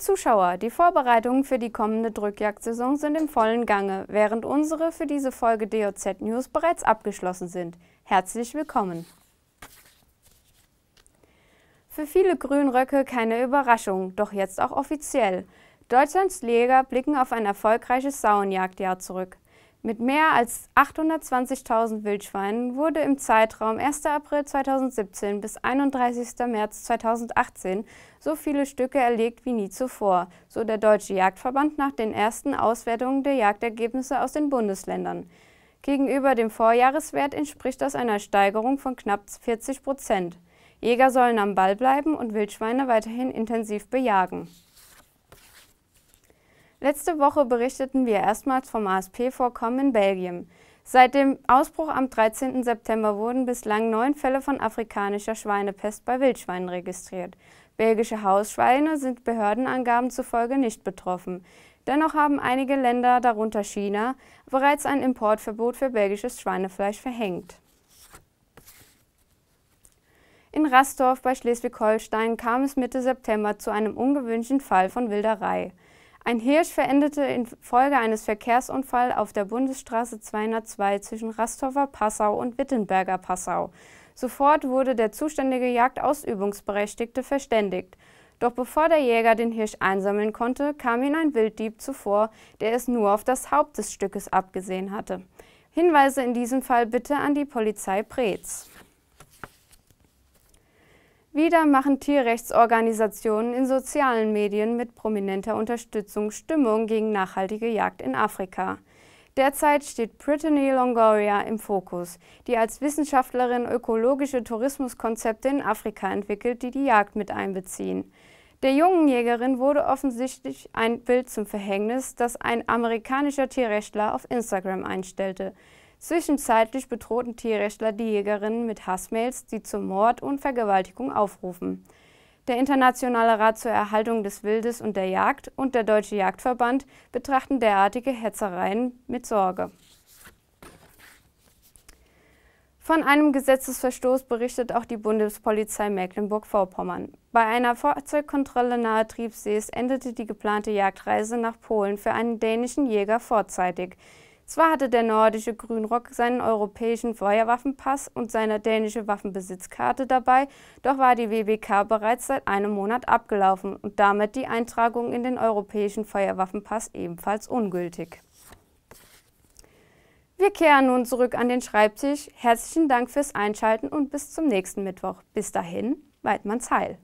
Zuschauer, die Vorbereitungen für die kommende Drückjagdsaison sind im vollen Gange, während unsere für diese Folge DOZ News bereits abgeschlossen sind. Herzlich willkommen! Für viele Grünröcke keine Überraschung, doch jetzt auch offiziell. Deutschlands Jäger blicken auf ein erfolgreiches Sauenjagdjahr zurück. Mit mehr als 820.000 Wildschweinen wurde im Zeitraum 1. April 2017 bis 31. März 2018 so viele Stücke erlegt wie nie zuvor, so der Deutsche Jagdverband nach den ersten Auswertungen der Jagdergebnisse aus den Bundesländern. Gegenüber dem Vorjahreswert entspricht das einer Steigerung von knapp 40 Prozent. Jäger sollen am Ball bleiben und Wildschweine weiterhin intensiv bejagen. Letzte Woche berichteten wir erstmals vom ASP-Vorkommen in Belgien. Seit dem Ausbruch am 13. September wurden bislang neun Fälle von afrikanischer Schweinepest bei Wildschweinen registriert. Belgische Hausschweine sind Behördenangaben zufolge nicht betroffen. Dennoch haben einige Länder, darunter China, bereits ein Importverbot für belgisches Schweinefleisch verhängt. In Rastorf bei Schleswig-Holstein kam es Mitte September zu einem ungewöhnlichen Fall von Wilderei. Ein Hirsch verendete infolge eines Verkehrsunfalls auf der Bundesstraße 202 zwischen Rastorfer Passau und Wittenberger Passau. Sofort wurde der zuständige Jagdausübungsberechtigte verständigt. Doch bevor der Jäger den Hirsch einsammeln konnte, kam ihm ein Wilddieb zuvor, der es nur auf das Haupt des Stückes abgesehen hatte. Hinweise in diesem Fall bitte an die Polizei Preetz. Wieder machen Tierrechtsorganisationen in sozialen Medien mit prominenter Unterstützung Stimmung gegen nachhaltige Jagd in Afrika. Derzeit steht Brittany Longoria im Fokus, die als Wissenschaftlerin ökologische Tourismuskonzepte in Afrika entwickelt, die die Jagd mit einbeziehen. Der jungen Jägerin wurde offensichtlich ein Bild zum Verhängnis, das ein amerikanischer Tierrechtler auf Instagram einstellte. Zwischenzeitlich bedrohten Tierrechtler die Jägerinnen mit Hassmails, die zum Mord und Vergewaltigung aufrufen. Der Internationale Rat zur Erhaltung des Wildes und der Jagd und der Deutsche Jagdverband betrachten derartige Hetzereien mit Sorge. Von einem Gesetzesverstoß berichtet auch die Bundespolizei Mecklenburg-Vorpommern. Bei einer Fahrzeugkontrolle nahe Triebsees endete die geplante Jagdreise nach Polen für einen dänischen Jäger vorzeitig. Zwar hatte der nordische Grünrock seinen europäischen Feuerwaffenpass und seine dänische Waffenbesitzkarte dabei, doch war die WWK bereits seit einem Monat abgelaufen und damit die Eintragung in den europäischen Feuerwaffenpass ebenfalls ungültig. Wir kehren nun zurück an den Schreibtisch. Herzlichen Dank fürs Einschalten und bis zum nächsten Mittwoch. Bis dahin, Weidmanns Heil.